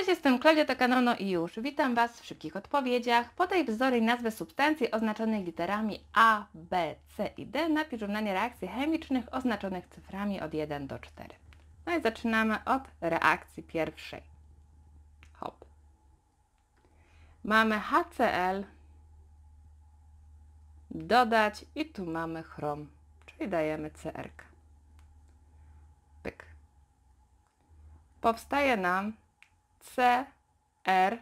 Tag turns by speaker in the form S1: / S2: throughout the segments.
S1: Cześć, jestem Klaudia Takanono i już witam Was w szybkich odpowiedziach. Podaj wzory i nazwy substancji oznaczonych literami A, B, C i D. Napisz równanie reakcji chemicznych oznaczonych cyframi od 1 do 4. No i zaczynamy od reakcji pierwszej. Hop. Mamy HCl, dodać i tu mamy chrom, czyli dajemy CRK. Pyk. Powstaje nam C, R,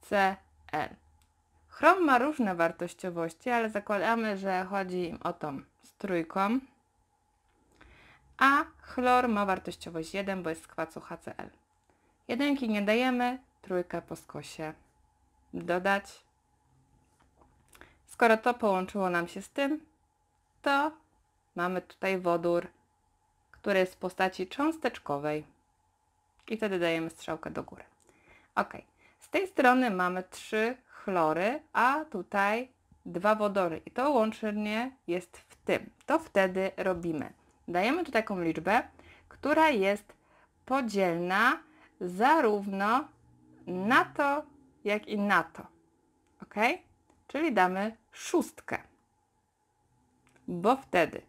S1: C, L. Chrom ma różne wartościowości, ale zakładamy, że chodzi o tą z trójką. A chlor ma wartościowość 1, bo jest z kwacu HCl. Jedynki nie dajemy, trójkę po skosie dodać. Skoro to połączyło nam się z tym, to mamy tutaj wodór, który jest w postaci cząsteczkowej. I wtedy dajemy strzałkę do góry. Ok. Z tej strony mamy trzy chlory, a tutaj dwa wodory. I to łącznie jest w tym. To wtedy robimy. Dajemy tu taką liczbę, która jest podzielna zarówno na to, jak i na to. Ok? Czyli damy szóstkę. Bo wtedy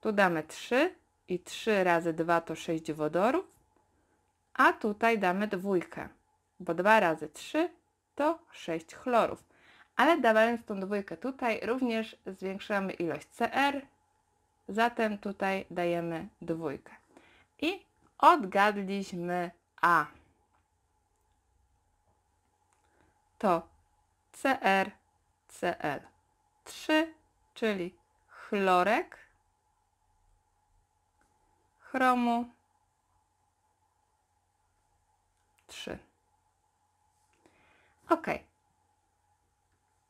S1: tu damy 3 i 3 razy 2 to 6 wodorów, a tutaj damy dwójkę, bo 2 razy 3 to 6 chlorów. Ale dawając tą dwójkę tutaj, również zwiększamy ilość CR, zatem tutaj dajemy dwójkę. I odgadliśmy A. To CR, CL. 3, czyli chlorek, chromu OK.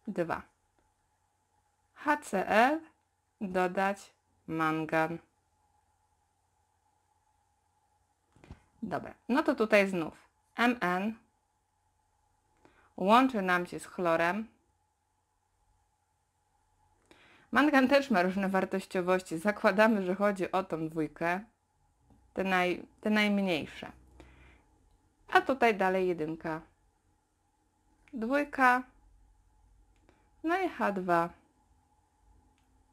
S1: 2. HCl dodać mangan. Dobra, no to tutaj znów MN łączy nam się z chlorem. Mangan też ma różne wartościowości. Zakładamy, że chodzi o tą dwójkę, te, naj, te najmniejsze. A tutaj dalej jedynka dwójka, no i H2.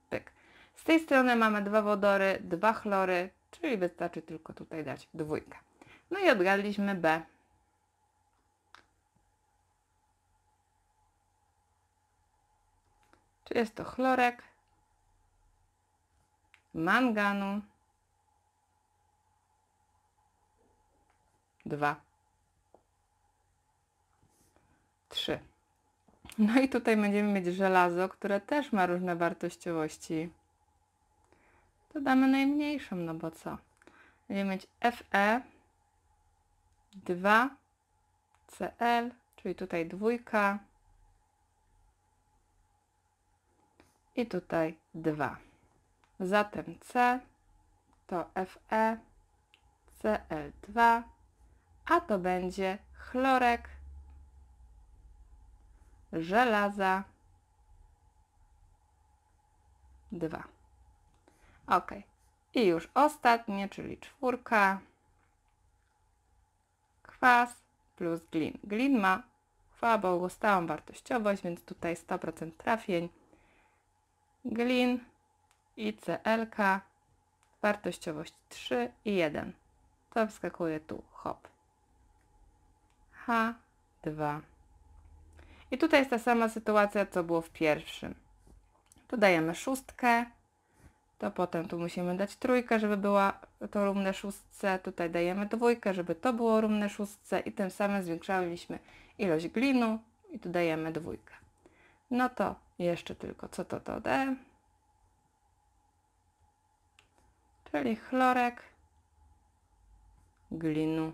S1: Pyk. Z tej strony mamy dwa wodory, dwa chlory, czyli wystarczy tylko tutaj dać dwójkę. No i odgadliśmy B. Czy jest to chlorek, manganu, dwa? No i tutaj będziemy mieć żelazo, które też ma różne wartościowości. To damy najmniejszą, no bo co? Będziemy mieć FE 2 CL, czyli tutaj dwójka i tutaj 2. Zatem C to FE CL2, a to będzie chlorek żelaza 2. Ok. I już ostatnie, czyli czwórka. Kwas plus glin. Glin ma słabą, stałą wartościowość, więc tutaj 100% trafień. Glin i CLK, wartościowość 3 i 1. To wskakuje tu, hop. H, 2, i tutaj jest ta sama sytuacja, co było w pierwszym. Tu dajemy szóstkę, to potem tu musimy dać trójkę, żeby była to równe szóstce, tutaj dajemy dwójkę, żeby to było równe szóstce i tym samym zwiększaliśmy ilość glinu i tu dajemy dwójkę. No to jeszcze tylko co to to D, czyli chlorek glinu